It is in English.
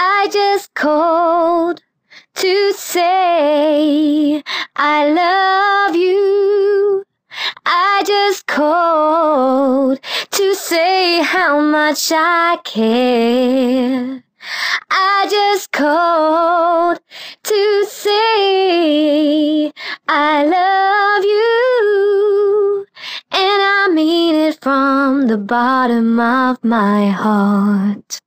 I just called to say I love you. I just called to say how much I care. I just called to say I love you. And I mean it from the bottom of my heart.